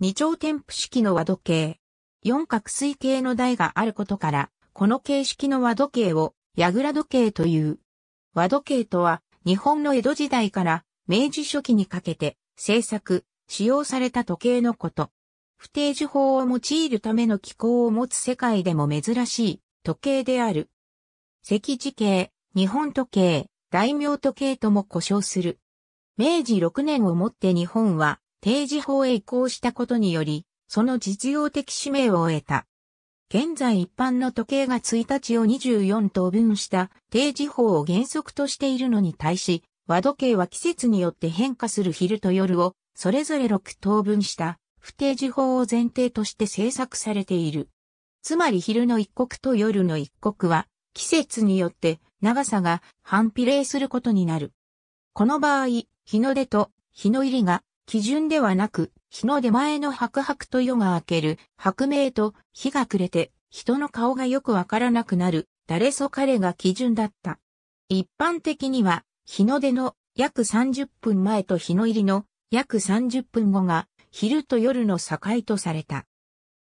二丁添付式の和時計。四角錐形の台があることから、この形式の和時計を、矢倉時計という。和時計とは、日本の江戸時代から明治初期にかけて、製作、使用された時計のこと。不定時法を用いるための機構を持つ世界でも珍しい時計である。石時計、日本時計、大名時計とも呼称する。明治6年をもって日本は定時法へ移行したことにより、その実用的使命を得た。現在一般の時計が1日を24等分した定時法を原則としているのに対し、和時計は季節によって変化する昼と夜をそれぞれ6等分した不定時法を前提として制作されている。つまり昼の一刻と夜の一刻は季節によって長さが反比例することになる。この場合、日の出と日の入りが基準ではなく、日の出前の白々と夜が明ける、白明と日が暮れて、人の顔がよくわからなくなる、誰そ彼が基準だった。一般的には、日の出の約30分前と日の入りの約30分後が、昼と夜の境とされた。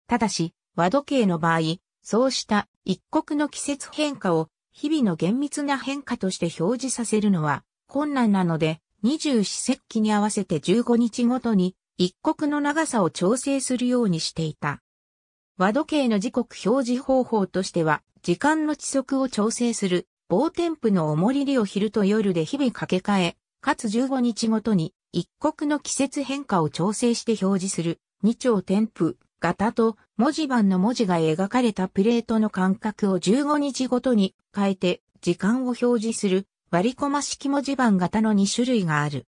ただし、和時計の場合、そうした一刻の季節変化を日々の厳密な変化として表示させるのは困難なので、二十四節気に合わせて15日ごとに一刻の長さを調整するようにしていた。和時計の時刻表示方法としては、時間の遅速を調整する、棒添付の重りりを昼と夜で日々掛け替え、かつ15日ごとに一刻の季節変化を調整して表示する、二丁添付、型と文字盤の文字が描かれたプレートの間隔を15日ごとに変えて時間を表示する割りコま式文字盤型の2種類がある。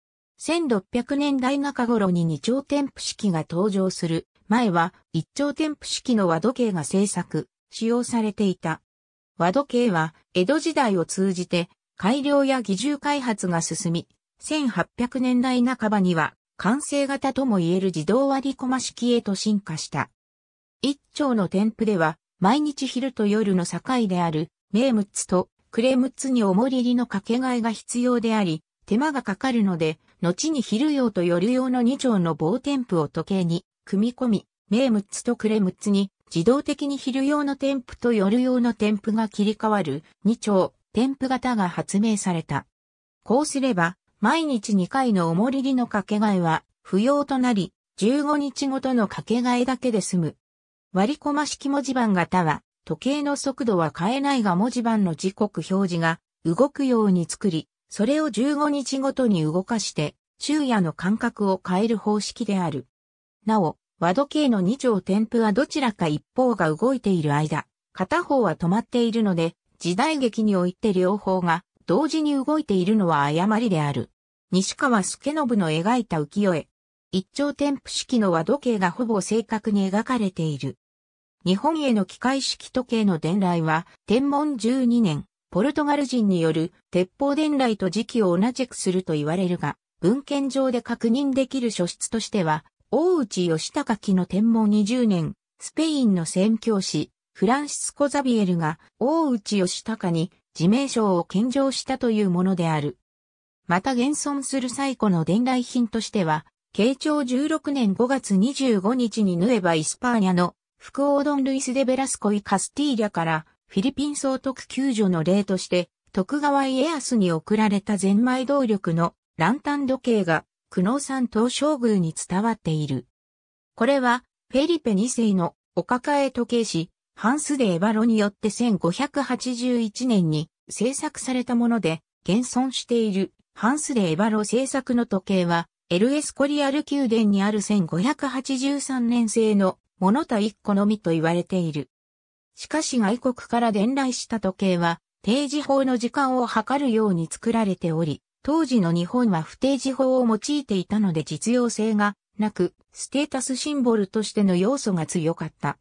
1600年代中頃に2丁添付式が登場する前は1丁添付式の和時計が製作、使用されていた。和時計は江戸時代を通じて改良や技術開発が進み、1800年代半ばには完成型とも言える自動割りコま式へと進化した。1丁の添付では毎日昼と夜の境である名物とクレムツに重りりの掛け替えが必要であり、手間がかかるので、後に昼用と夜用の2丁の棒添付を時計に組み込み、名つとクレムツに自動的に昼用の添付と夜用の添付が切り替わる2丁添付型が発明された。こうすれば、毎日2回の重りりの掛け替えは不要となり、15日ごとの掛け替えだけで済む。割り込ま式文字盤型は、時計の速度は変えないが文字盤の時刻表示が動くように作り、それを15日ごとに動かして、昼夜の間隔を変える方式である。なお、和時計の2丁添付はどちらか一方が動いている間、片方は止まっているので、時代劇において両方が同時に動いているのは誤りである。西川助信の描いた浮世絵。一丁添付式の和時計がほぼ正確に描かれている。日本への機械式時計の伝来は、天文12年、ポルトガル人による鉄砲伝来と時期を同じくすると言われるが、文献上で確認できる書室としては、大内義高記の天文20年、スペインの宣教師、フランシスコ・ザビエルが大内義高に自名賞を献上したというものである。また現存する最古の伝来品としては、慶長16年5月25日にヌエバ・イスパーニャの福王ドン・ルイス・デ・ベラスコイ・カスティーリャからフィリピン総督救助の例として徳川家康に贈られたゼンマイ動力のランタン時計が久能山東照宮に伝わっている。これはフェリペ2世のお抱え時計師ハンス・デ・エバロによって1581年に制作されたもので現存しているハンス・デ・エバロ制作の時計はエルエスコリアル宮殿にある1583年製の物た一個のみと言われている。しかし外国から伝来した時計は、定時法の時間を測るように作られており、当時の日本は不定時法を用いていたので実用性がなく、ステータスシンボルとしての要素が強かった。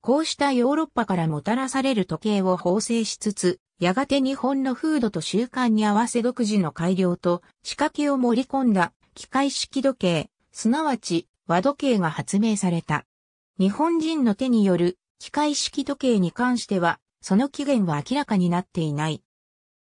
こうしたヨーロッパからもたらされる時計を縫製しつつ、やがて日本の風土と習慣に合わせ独自の改良と仕掛けを盛り込んだ機械式時計、すなわち和時計が発明された。日本人の手による機械式時計に関しては、その起源は明らかになっていない。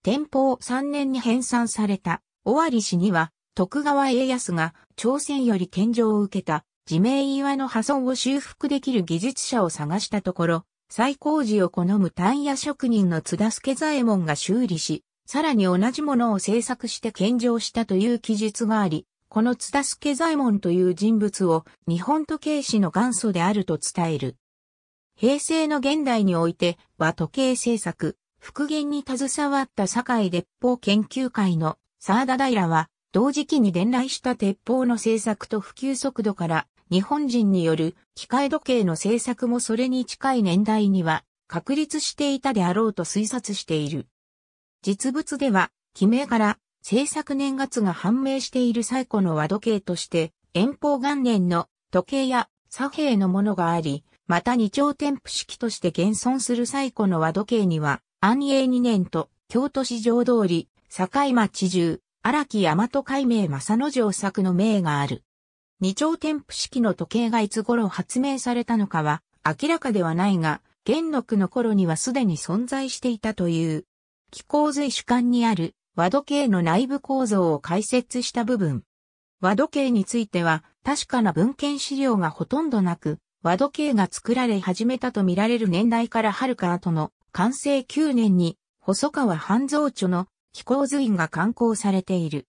天保3年に編纂された、尾張氏には、徳川家康が朝鮮より献上を受けた自明岩の破損を修復できる技術者を探したところ、再工事を好む単野職人の津田助左衛門が修理し、さらに同じものを制作して献上したという記述があり、この津田助左衛門という人物を日本時計師の元祖であると伝える。平成の現代においては時計政作、復元に携わった堺鉄砲研究会の沢田平は、同時期に伝来した鉄砲の製作と普及速度から、日本人による機械時計の製作もそれに近い年代には確立していたであろうと推察している。実物では、記名から制作年月が判明している最古の和時計として、遠方元年の時計や左平のものがあり、また二丁添付式として現存する最古の和時計には、安永二年と京都市上通り、境町中、荒木大和海明正之丞作の名がある。二丁添付式の時計がいつ頃発明されたのかは明らかではないが、元禄の頃にはすでに存在していたという。気候税主観にある和時計の内部構造を解説した部分。和時計については、確かな文献資料がほとんどなく、和時計が作られ始めたと見られる年代から遥か後の、完成9年に、細川半蔵著の気候図院が刊行されている。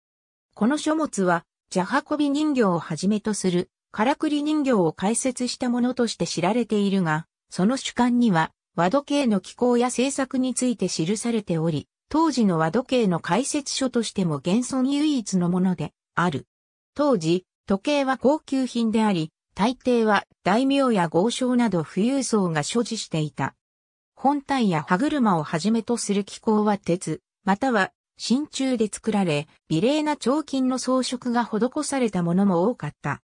この書物は、ジャ運び人形をはじめとする、からくり人形を解説したものとして知られているが、その主観には、和時計の気候や制作について記されており、当時の和時計の解説書としても現存唯一のものである。当時、時計は高級品であり、大抵は大名や豪商など富裕層が所持していた。本体や歯車をはじめとする機構は鉄、または真鍮で作られ、美麗な彫金の装飾が施されたものも多かった。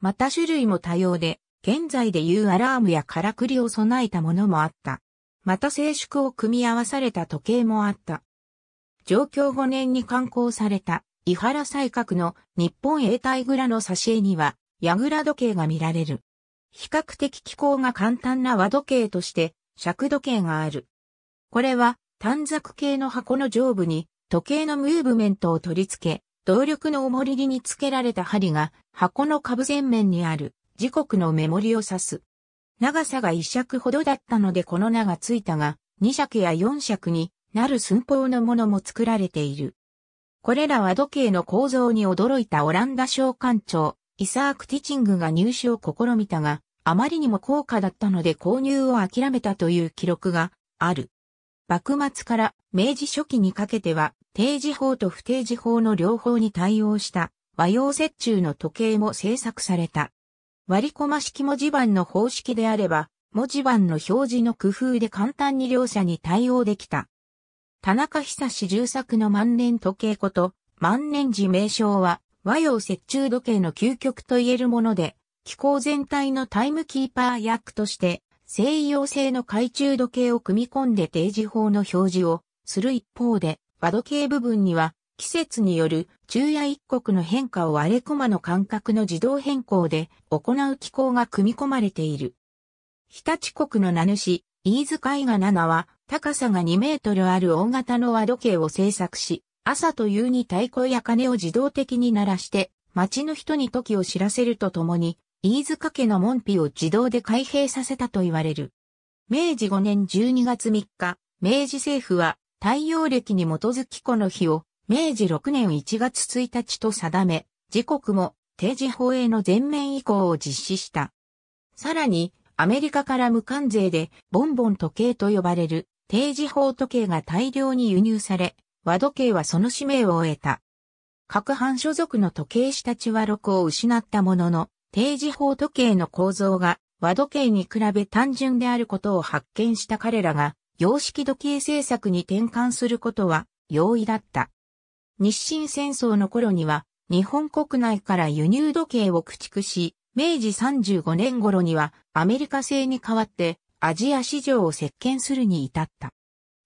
また種類も多様で、現在でいうアラームやからくりを備えたものもあった。また静粛を組み合わされた時計もあった。上京5年に刊行された、伊原西閣の日本永代蔵の挿絵には、矢倉時計が見られる。比較的機構が簡単な和時計として、尺時計がある。これは、短冊系の箱の上部に、時計のムーブメントを取り付け、動力の重りに付けられた針が、箱の下部前面にある、時刻の目盛りを指す。長さが一尺ほどだったのでこの名がついたが、二尺や四尺になる寸法のものも作られている。これらは時計の構造に驚いたオランダ商館長、イサーク・ティチングが入手を試みたが、あまりにも高価だったので購入を諦めたという記録がある。幕末から明治初期にかけては、定時法と不定時法の両方に対応した和洋折衷の時計も制作された。割り込ま式文字盤の方式であれば、文字盤の表示の工夫で簡単に両者に対応できた。田中久志重作の万年時計こと、万年時名称は、和洋折衷時計の究極と言えるもので、機構全体のタイムキーパー役として、西洋製の懐中時計を組み込んで定時法の表示をする一方で、和時計部分には、季節による昼夜一刻の変化をあれ駒の間隔の自動変更で行う機構が組み込まれている。日立国の名主、飯塚伊賀七は、高さが2メートルある大型の和時計を製作し、朝と夕に太鼓や鐘を自動的に鳴らして、町の人に時を知らせるとともに、飯塚家の門扉を自動で開閉させたと言われる。明治5年12月3日、明治政府は太陽暦に基づきこの日を明治6年1月1日と定め、時刻も定時放映の全面移行を実施した。さらに、アメリカから無関税でボンボン時計と呼ばれる定時法時計が大量に輸入され、和時計はその使命を終えた。各藩所属の時計師たちは録を失ったものの、定時法時計の構造が和時計に比べ単純であることを発見した彼らが、様式時計政策に転換することは容易だった。日清戦争の頃には、日本国内から輸入時計を駆逐し、明治35年頃にはアメリカ製に代わってアジア市場を席巻するに至った。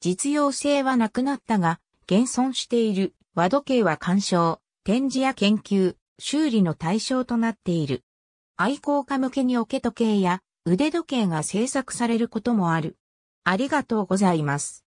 実用性はなくなったが、現存している和時計は鑑賞、展示や研究、修理の対象となっている。愛好家向けにけ時計や腕時計が制作されることもある。ありがとうございます。